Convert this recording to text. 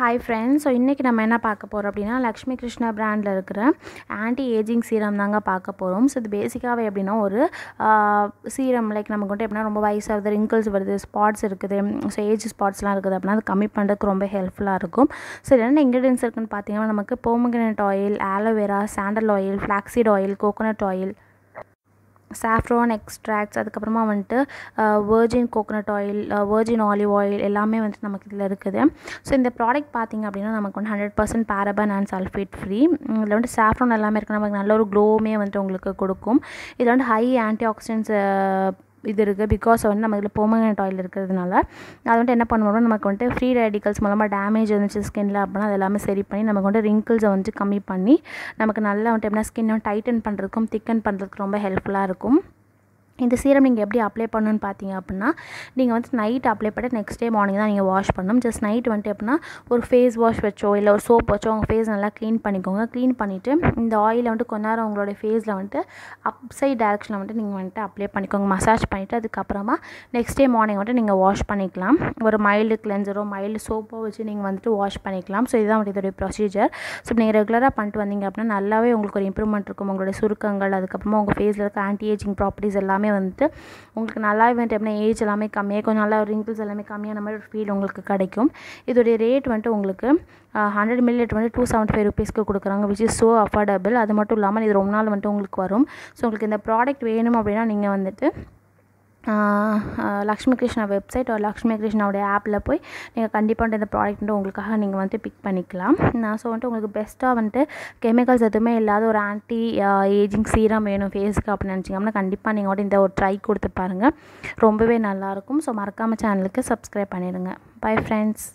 hi friends so இன்றைக்கி நம்ம என்ன பார்க்க போகிறோம் அப்படின்னா லக்ஷ்மி கிருஷ்ணா பிராண்டில் இருக்கிற ஆன்டி ஏஜிங் சீரம் தாங்க பார்க்க போகிறோம் ஸோ இது பேசிக்காகவே எப்படின்னா ஒரு சீரம் லைக் நமக்கு வந்துட்டு எப்படின்னா ரொம்ப வயசாகுது ரிங்கிள்ஸ் வருது ஸ்பாட்ஸ் இருக்குது ஸோ ஏஜ் ஸ்பாட்ஸ்லாம் இருக்குது அப்படின்னா அது கம்மி பண்ணுறதுக்கு ரொம்ப ஹெல்ப்ஃபுல்லாக இருக்கும் ஸோ என்னென்ன இன்க்ரீடியன்ஸ் இருக்குதுன்னு பார்த்தீங்கன்னா நமக்கு pomegranate oil aloe vera sandal oil flaxseed oil coconut oil saffron extracts அதுக்கப்புறமா வந்துட்டு virgin coconut oil virgin olive oil எல்லாமே வந்துட்டு நமக்கு இதில் இருக்குது ஸோ இந்த ப்ராடக்ட் பார்த்திங்க அப்படின்னா நமக்கு வந்து hundred percent paraben and sulphate free இதில் வந்துட்டு சாஃப்ரான் எல்லாமே இருக்குது நமக்கு நல்ல ஒரு க்ளோவுமே வந்துட்டு உங்களுக்கு கொடுக்கும் இதில் வந்துட்டு ஹை ஆன்டி ஆக்சிடென்ட்ஸ் இது இருக்குது பிகாஸ் வந்து நம்ம இதில் பொமகனட் ஆயில் இருக்கிறதுனால அது வந்துட்டு என்ன பண்ணுவோம்னா நமக்கு வந்துட்டு ஃப்ரீ ரேடிக்கல்ஸ் மூலமாக டேமேஜ் இருந்துச்சு ஸ்கின்ல அப்படின்னா அது எல்லாமே சரி பண்ணி நமக்கு வந்துட்டு ரிங்கிள்ஸை வந்து கம்மி பண்ணி நமக்கு நல்லா வந்துட்டு எப்படின்னா ஸ்கின் டைட்டன் பண்ணுறதுக்கும் திக்கன் பண்ணுறதுக்கு ரொம்ப ஹெல்ப்ஃபுல்லாக இருக்கும் இந்த சீரம் நீங்கள் எப்படி அப்ளை பண்ணணும்னு பார்த்தீங்க அப்படின்னா நீங்கள் வந்து நைட் அப்ளை பண்ண நெக்ஸ்ட் டே மார்னிங் தான் நீங்கள் வாஷ் பண்ணணும் ஜஸ்ட் நைட் வந்துட்டு அப்படின்னா ஒரு ஃபேஸ் வாஷ் வச்சோ இல்லை ஒரு சோப் வச்சோ உங்கள் ஃபேஸ் நல்லா க்ளீன் பண்ணிக்கோங்க க்ளீன் பண்ணிவிட்டு இந்த ஆயிலை வந்துட்டு கொஞ்ச நேரம் உங்களோட ஃபேஸில் வந்துட்டு அப்சைட் டேரக்ஷனில் வந்துட்டு நீங்கள் வந்துட்டு அப்ளை பண்ணிக்கோங்க மசாஜ் பண்ணிவிட்டு அதுக்கப்புறமா நெக்ஸ்ட் டே மார்னிங் வந்துட்டு நீங்கள் வாஷ் பண்ணிக்கலாம் ஒரு மைல்டு கிளென்சரோ மைல்டு சோப்போ வச்சு நீங்கள் வந்துட்டு வாஷ் பண்ணிக்கலாம் ஸோ இதுதான் வந்துட்டு இதோடைய ப்ரொசீஜர் ஸோ நீங்கள் ரெகுலராக பண்ணிட்டு வந்தீங்க அப்படின்னா நல்லாவே உங்களுக்கு ஒரு இம்ப்ரூவ்மெண்ட் இருக்கும் உங்களுடைய சுருக்கங்கள் அதுக்கப்புறமா உங்கள் ஃபேஸில் இருக்க ஆன்டி ஏஜிங் ப்ராப்பர்ட்டிஸ் எல்லாமே எல்லாமே வந்துட்டு உங்களுக்கு நல்லா வந்துட்டு எப்படின்னா ஏஜ் எல்லாமே கம்மியாக கொஞ்சம் நல்லா ரிங்கிள்ஸ் எல்லாமே கம்மியான மாதிரி ஒரு ஃபீல் உங்களுக்கு கிடைக்கும் இதோடைய ரேட் வந்துட்டு உங்களுக்கு ஹண்ட்ரட் மில்லி லிட்டர் வந்து டூ செவன்ட்டி ஃபைவ் ருபீஸ்க்கு கொடுக்குறாங்க விச் இஸ் ஸோ அஃபோர்டபுள் அது மட்டும் இல்லாமல் இது ரொம்ப நாள் வந்துட்டு உங்களுக்கு வரும் ஸோ உங்களுக்கு இந்த ப்ராடக்ட் வேணும் அப்படின்னா நீங்கள் வந்துட்டு லக்ஷ்மி கிருஷ்ணா வெப்சைட் ஒரு லக்ஷ்மி கிருஷ்ணாவுடைய ஆப்பில் போய் நீங்கள் கண்டிப்பாக வந்துட்டு இந்த ப்ராடக்ட் வந்து உங்களுக்காக நீங்கள் வந்துட்டு பிக் பண்ணிக்கலாம் ஸோ வந்துட்டு உங்களுக்கு பெஸ்ட்டாக வந்துட்டு கெமிக்கல்ஸ் எதுவுமே இல்லாத ஒரு ஆன்டி ஏஜிங் சீரம் வேணும் ஃபேஸுக்கு அப்படின்னு நினச்சிங்கன்னா கண்டிப்பாக நீங்கள் வந்து இந்த ஒரு ட்ரை கொடுத்து பாருங்கள் ரொம்பவே நல்லாயிருக்கும் ஸோ மறக்காமல் சேனலுக்கு சப்ஸ்கிரைப் பண்ணிடுங்க பை ஃப்ரெண்ட்ஸ்